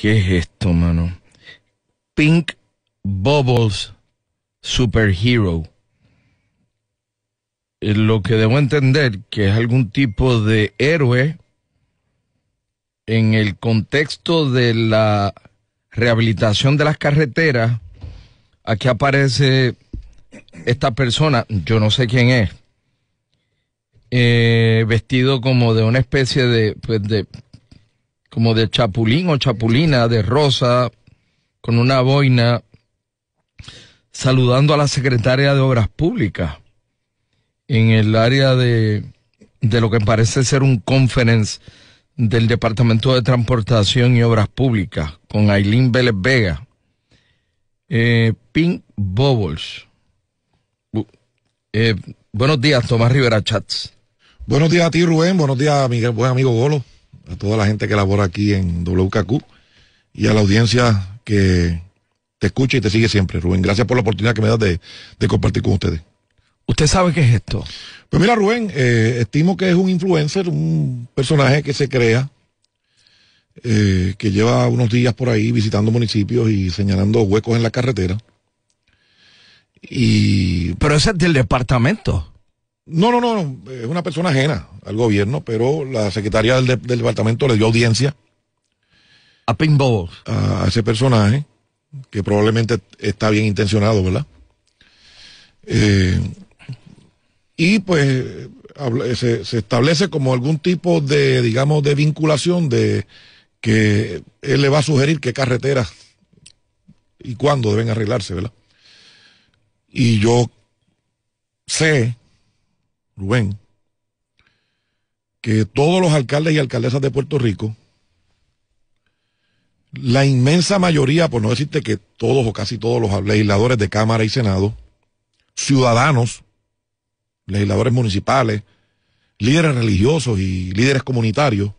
¿Qué es esto, mano? Pink Bubbles Superhero. Eh, lo que debo entender que es algún tipo de héroe en el contexto de la rehabilitación de las carreteras. Aquí aparece esta persona, yo no sé quién es, eh, vestido como de una especie de, pues, de como de chapulín o chapulina de rosa, con una boina, saludando a la secretaria de Obras Públicas en el área de, de lo que parece ser un conference del Departamento de Transportación y Obras Públicas con Aileen Vélez Vega. Eh, Pink Bubbles. Eh, buenos días, Tomás Rivera Chats. Buenos días a ti, Rubén. Buenos días, buen amigo Golo a toda la gente que labora aquí en WKQ y a la audiencia que te escucha y te sigue siempre, Rubén. Gracias por la oportunidad que me das de, compartir con ustedes. ¿Usted sabe qué es esto? Pues mira, Rubén, eh, estimo que es un influencer, un personaje que se crea, eh, que lleva unos días por ahí visitando municipios y señalando huecos en la carretera. Y... Pero ese es del departamento. No, no, no, es una persona ajena al gobierno, pero la secretaria del, departamento le dio audiencia. A Pin A ese personaje, que probablemente está bien intencionado, ¿verdad? Eh, y pues se, se, establece como algún tipo de, digamos, de vinculación de que él le va a sugerir qué carreteras y cuándo deben arreglarse, ¿verdad? Y yo sé Rubén, que todos los alcaldes y alcaldesas de Puerto Rico, la inmensa mayoría, por no decirte que todos o casi todos los legisladores de Cámara y Senado, ciudadanos, legisladores municipales, líderes religiosos y líderes comunitarios,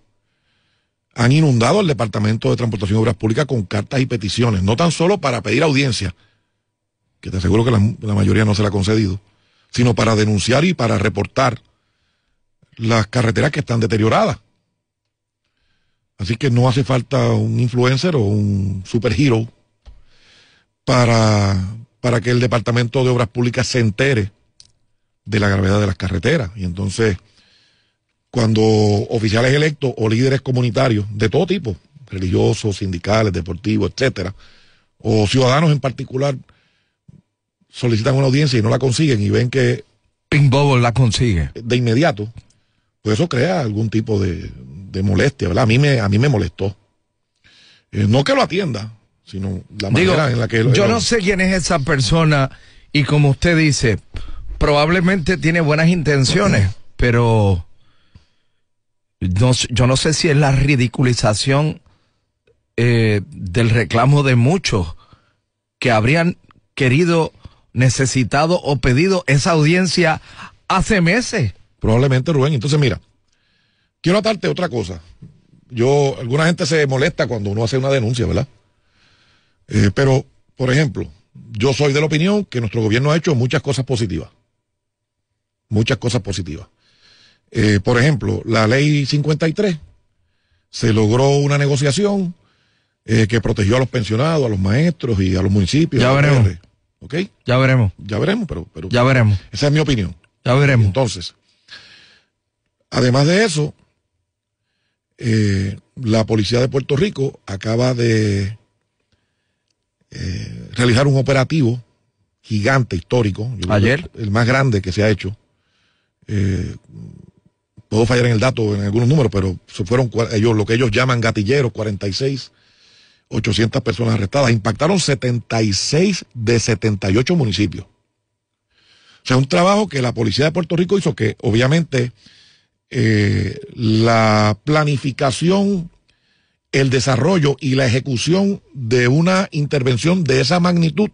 han inundado el Departamento de Transportación y Obras Públicas con cartas y peticiones, no tan solo para pedir audiencia, que te aseguro que la, la mayoría no se la ha concedido, sino para denunciar y para reportar las carreteras que están deterioradas. Así que no hace falta un influencer o un superhero para, para que el Departamento de Obras Públicas se entere de la gravedad de las carreteras. Y entonces, cuando oficiales electos o líderes comunitarios de todo tipo, religiosos, sindicales, deportivos, etcétera, o ciudadanos en particular, solicitan una audiencia y no la consiguen y ven que... Pink la consigue. De inmediato. Pues eso crea algún tipo de, molestia, ¿verdad? A mí me, a mí me molestó. Eh, no que lo atienda, sino la manera en la que lo... Yo no sé quién es esa persona y como usted dice, probablemente tiene buenas intenciones, pero yo no sé si es la ridiculización eh, del reclamo de muchos que habrían querido necesitado o pedido esa audiencia hace meses. Probablemente, Rubén. Entonces, mira, quiero atarte otra cosa. Yo, alguna gente se molesta cuando uno hace una denuncia, ¿verdad? Eh, pero, por ejemplo, yo soy de la opinión que nuestro gobierno ha hecho muchas cosas positivas. Muchas cosas positivas. Eh, por ejemplo, la ley 53 se logró una negociación eh, que protegió a los pensionados, a los maestros y a los municipios. Ya veremos. Ya veremos, pero, pero. Ya veremos. Esa es mi opinión. Ya veremos. Entonces, además de eso, eh, la policía de Puerto Rico acaba de eh, realizar un operativo gigante, histórico. Ayer. El más grande que se ha hecho. Eh, puedo fallar en el dato, en algunos números, pero fueron ellos, lo que ellos llaman gatilleros, 46 800 personas arrestadas. Impactaron 76 de 78 municipios. O sea, un trabajo que la policía de Puerto Rico hizo que, obviamente, eh, la planificación, el desarrollo y la ejecución de una intervención de esa magnitud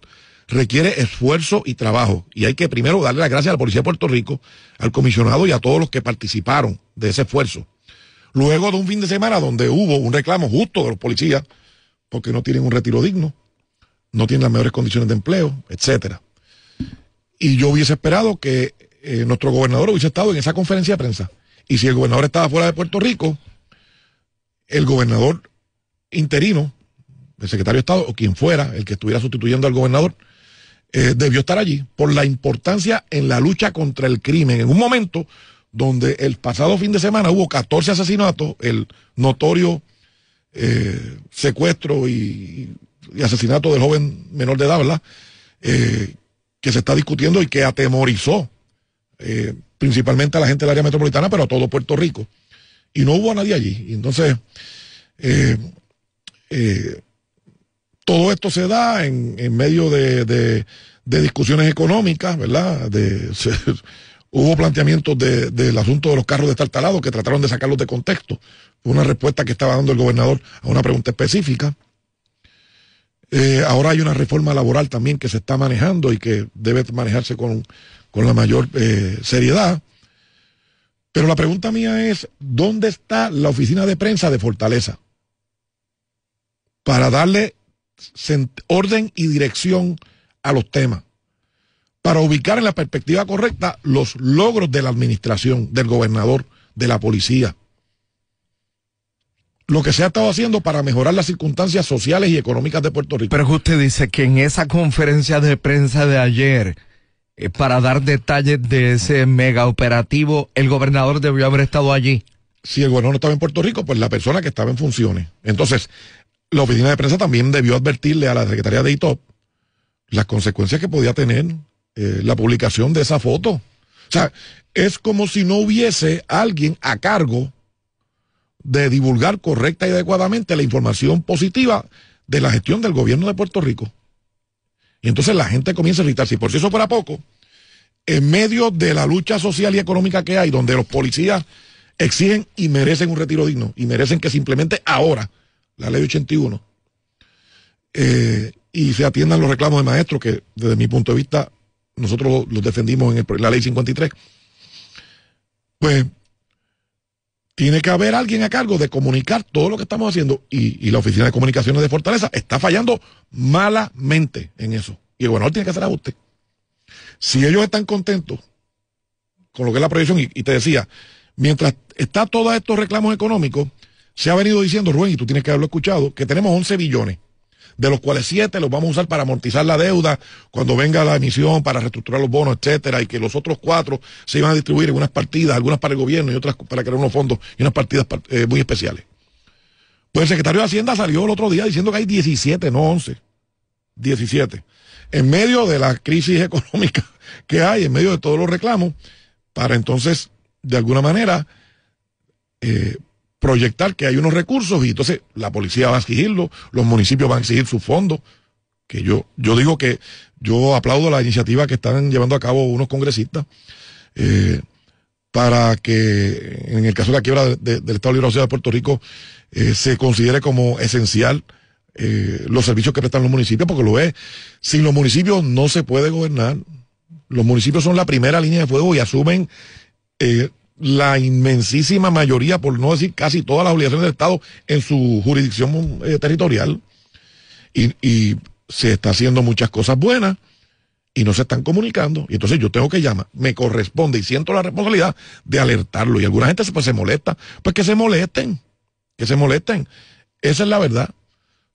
requiere esfuerzo y trabajo. Y hay que primero darle las gracias a la Policía de Puerto Rico, al comisionado y a todos los que participaron de ese esfuerzo. Luego de un fin de semana donde hubo un reclamo justo de los policías porque no tienen un retiro digno, no tienen las mejores condiciones de empleo, etcétera. Y yo hubiese esperado que eh, nuestro gobernador hubiese estado en esa conferencia de prensa. Y si el gobernador estaba fuera de Puerto Rico, el gobernador interino, el secretario de Estado o quien fuera, el que estuviera sustituyendo al gobernador, eh, debió estar allí por la importancia en la lucha contra el crimen. En un momento donde el pasado fin de semana hubo 14 asesinatos, el notorio eh, secuestro y, asesinato del joven menor de edad, ¿verdad? Eh, que se está discutiendo y que atemorizó eh, principalmente a la gente del área metropolitana, pero a todo Puerto Rico. Y no hubo a nadie allí. entonces, todo esto se da en, medio de, discusiones económicas, ¿verdad? De, Hubo planteamientos del asunto de los carros de destartalados que trataron de sacarlos de contexto. una respuesta que estaba dando el gobernador a una pregunta específica. Eh, ahora hay una reforma laboral también que se está manejando y que debe manejarse con, la mayor eh, seriedad. Pero la pregunta mía es, ¿dónde está la oficina de prensa de Fortaleza? Para darle orden y dirección a los temas para ubicar en la perspectiva correcta los logros de la administración, del gobernador, de la policía. Lo que se ha estado haciendo para mejorar las circunstancias sociales y económicas de Puerto Rico. Pero usted dice que en esa conferencia de prensa de ayer, eh, para dar detalles de ese mega operativo, el gobernador debió haber estado allí. Si el gobernador no estaba en Puerto Rico, pues la persona que estaba en funciones. Entonces, la oficina de prensa también debió advertirle a la secretaría de ITOP las consecuencias que podía tener eh, la publicación de esa foto. O sea, es como si no hubiese alguien a cargo de divulgar correcta y adecuadamente la información positiva de la gestión del gobierno de Puerto Rico. Y entonces la gente comienza a irritarse. Y por si eso fuera poco, en medio de la lucha social y económica que hay, donde los policías exigen y merecen un retiro digno, y merecen que simplemente ahora la ley 81, eh, y se atiendan los reclamos de maestros, que desde mi punto de vista nosotros los defendimos en la ley 53, pues tiene que haber alguien a cargo de comunicar todo lo que estamos haciendo y, la Oficina de Comunicaciones de Fortaleza está fallando malamente en eso. Y bueno gobernador tiene que hacer usted Si ellos están contentos con lo que es la proyección, y, te decía, mientras está todos estos reclamos económicos, se ha venido diciendo, Rubén, y tú tienes que haberlo escuchado, que tenemos 11 billones de los cuales siete los vamos a usar para amortizar la deuda cuando venga la emisión, para reestructurar los bonos, etcétera, y que los otros cuatro se iban a distribuir en unas partidas, algunas para el gobierno y otras para crear unos fondos y unas partidas eh, muy especiales. Pues el secretario de Hacienda salió el otro día diciendo que hay 17, no 11, 17. En medio de la crisis económica que hay, en medio de todos los reclamos, para entonces, de alguna manera, eh, proyectar que hay unos recursos y entonces la policía va a exigirlo, los municipios van a exigir sus fondos. Que yo, yo digo que yo aplaudo la iniciativa que están llevando a cabo unos congresistas eh, para que en el caso de la quiebra del Estado Libre Ciudad de Puerto Rico eh, se considere como esencial eh, los servicios que prestan los municipios, porque lo es. Sin los municipios no se puede gobernar. Los municipios son la primera línea de fuego y asumen la inmensísima mayoría, por no decir casi todas las obligaciones del Estado en su jurisdicción eh, territorial. Y, se está haciendo muchas cosas buenas y no se están comunicando. Y entonces yo tengo que llamar. Me corresponde y siento la responsabilidad de alertarlo. Y alguna gente se pues, molesta. Pues que se molesten. Que se molesten. Esa es la verdad. O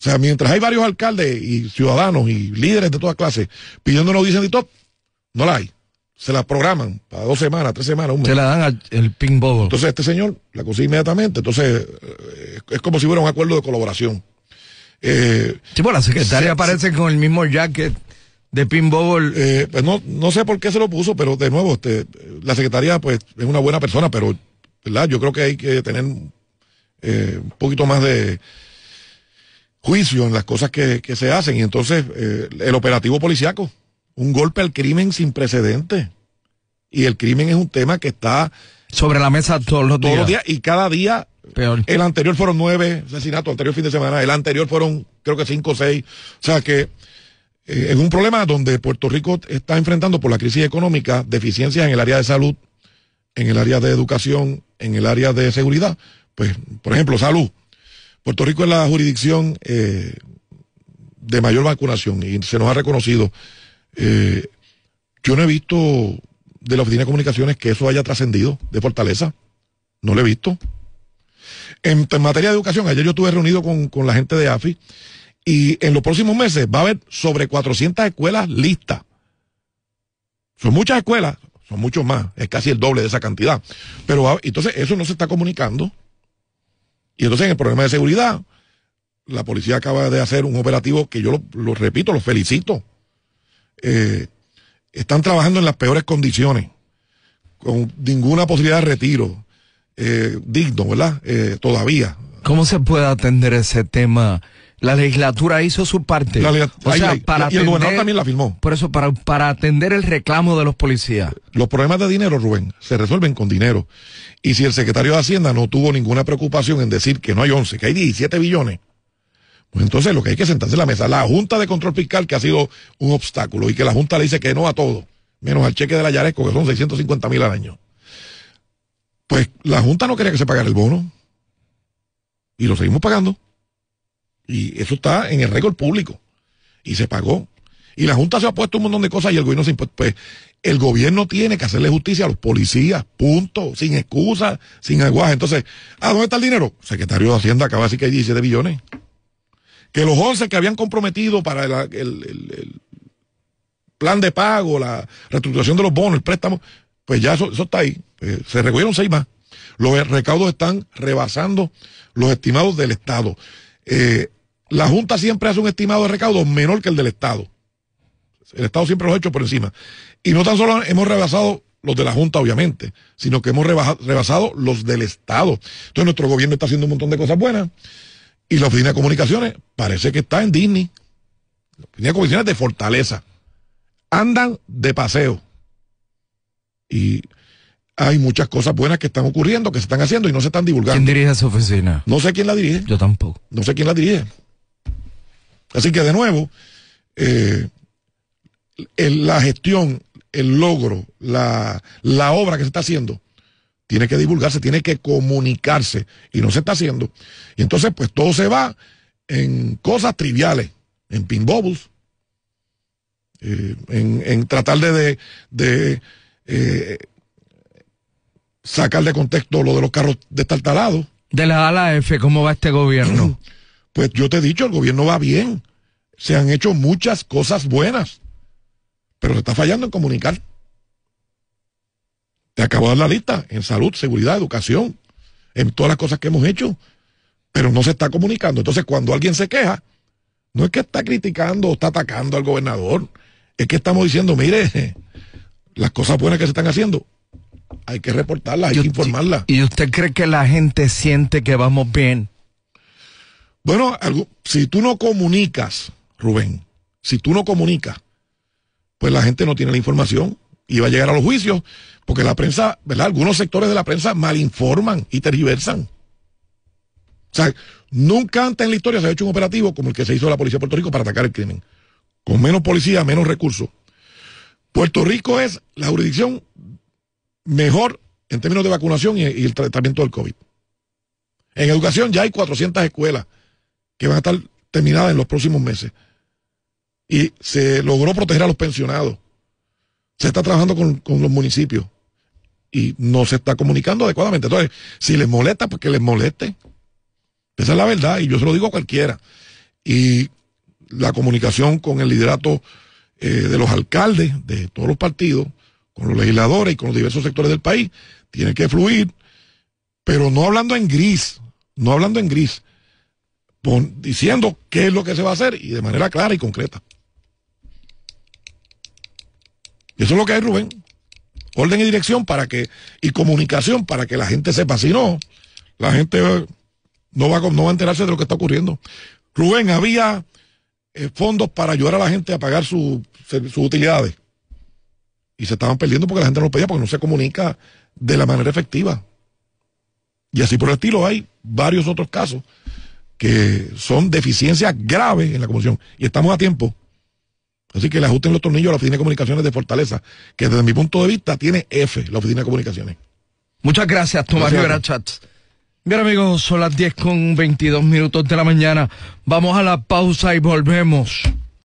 sea, mientras hay varios alcaldes y ciudadanos y líderes de toda clase pidiéndonos dicen de no la hay se la programan para dos semanas, tres semanas, un mes. Se la dan al el pin Entonces este señor la consigue inmediatamente. Entonces eh, es como si fuera un acuerdo de colaboración. Eh, sí, pues la secretaria aparece con el mismo jacket de pin eh, pues no, sé por qué se lo puso, pero de nuevo, este, la secretaria pues es una buena persona, pero yo creo que hay que tener un poquito más de juicio en las cosas que, que se hacen. Y entonces el operativo policiaco un golpe al crimen sin precedente Y el crimen es un tema que está sobre la mesa todos los días. y cada día Peor. El anterior fueron nueve asesinatos, el anterior fin de semana. El anterior fueron, creo que cinco o seis. O sea que eh, es un problema donde Puerto Rico está enfrentando por la crisis económica deficiencias en el área de salud, en el área de educación, en el área de seguridad. Pues, por ejemplo, salud. Puerto Rico es la jurisdicción eh, de mayor vacunación y se nos ha reconocido eh, yo no he visto de la Oficina de Comunicaciones que eso haya trascendido de Fortaleza. No lo he visto. En, materia de educación, ayer yo estuve reunido con, la gente de AFI y en los próximos meses va a haber sobre 400 escuelas listas. Son muchas escuelas, son muchos más, es casi el doble de esa cantidad. Pero entonces eso no se está comunicando. Y entonces en el problema de seguridad, la policía acaba de hacer un operativo que yo lo, lo repito, lo felicito. Eh, están trabajando en las peores condiciones, con ninguna posibilidad de retiro eh, digno, ¿verdad? Eh, todavía. ¿Cómo se puede atender ese tema? La legislatura hizo su parte. y el gobernador también la firmó. Por eso, para, para atender el reclamo de los policías. Los problemas de dinero, Rubén, se resuelven con dinero. Y si el secretario de Hacienda no tuvo ninguna preocupación en decir que no hay 11, que hay 17 billones, pues entonces lo que hay que sentarse en la mesa, la Junta de Control Fiscal que ha sido un obstáculo y que la Junta le dice que no a todo, menos al cheque de la Yaresco, que son 650 mil al año. Pues la Junta no quería que se pagara el bono. Y lo seguimos pagando. Y eso está en el récord público. Y se pagó. Y la Junta se ha puesto un montón de cosas y el gobierno se Pues el gobierno tiene que hacerle justicia a los policías, punto, sin excusa, sin aguaje. Entonces, ¿a dónde está el dinero? secretario de Hacienda acaba de decir que hay 17 billones que los 11 que habían comprometido para el, plan de pago, la reestructuración de los bonos, el préstamo, pues ya eso, está ahí. Eh, se recogieron seis más. Los recaudos están rebasando los estimados del Estado. Eh, la Junta siempre hace un estimado de recaudos menor que el del Estado. El Estado siempre los ha hecho por encima. Y no tan solo hemos rebasado los de la Junta, obviamente, sino que hemos rebasado los del Estado. Entonces nuestro gobierno está haciendo un montón de cosas buenas. Y la oficina de comunicaciones parece que está en Disney. La oficina de comunicaciones de Fortaleza. Andan de paseo. Y hay muchas cosas buenas que están ocurriendo, que se están haciendo y no se están divulgando. ¿Quién dirige esa oficina? No sé quién la dirige. Yo tampoco. No sé quién la dirige. Así que de nuevo, eh, la gestión, el logro, la obra que se está haciendo tiene que divulgarse, tiene que comunicarse y no se está haciendo. Y entonces pues todo se va en cosas triviales, en pin eh, en, tratar de, eh, sacar de contexto lo de los carros destartalados. De la A la F, ¿cómo va este gobierno? Pues yo te he dicho, el gobierno va bien. Se han hecho muchas cosas buenas, pero se está fallando en comunicar acabado la lista en salud, seguridad, educación, en todas las cosas que hemos hecho, pero no se está comunicando. Entonces, cuando alguien se queja, no es que está criticando o está atacando al gobernador, es que estamos diciendo, mire, las cosas buenas que se están haciendo, hay que reportarlas, hay que informarlas. ¿Y usted cree que la gente siente que vamos bien? Bueno, si tú no comunicas, Rubén, si tú no comunicas, pues la gente no tiene la información iba a llegar a los juicios, porque la prensa, ¿verdad? Algunos sectores de la prensa malinforman y tergiversan. O sea, nunca antes en la historia se ha hecho un operativo como el que se hizo la policía de Puerto Rico para atacar el crimen. Con menos policía, menos recursos. Puerto Rico es la jurisdicción mejor en términos de vacunación y el tratamiento del COVID. En educación ya hay 400 escuelas que van a estar terminadas en los próximos meses. Y se logró proteger a los pensionados se está trabajando con, los municipios y no se está comunicando adecuadamente. Entonces, si les molesta, pues que les moleste. Esa es la verdad y yo se lo digo a cualquiera. Y la comunicación con el liderato eh, de los alcaldes de todos los partidos, con los legisladores y con los diversos sectores del país, tiene que fluir, pero no hablando en gris, no hablando en gris, diciendo qué es lo que se va a hacer y de manera clara y concreta. eso es lo que hay, Rubén. Orden y dirección para que, y comunicación para que la gente sepa. Si no, la gente no va, no va a enterarse de lo que está ocurriendo. Rubén, había eh, fondos para ayudar a la gente a pagar sus utilidades. Y se estaban perdiendo porque la gente no lo pedía, porque no se comunica de la manera efectiva. Y así por el estilo hay varios otros casos que son deficiencias graves en la comisión. Y estamos a tiempo. Así que le ajusten los tornillos a la Oficina de Comunicaciones de Fortaleza, que desde mi punto de vista tiene F, la Oficina de Comunicaciones. Muchas gracias, Tomás Rivera Chats. Bien amigos, son las 10 con 22 minutos de la mañana. Vamos a la pausa y volvemos.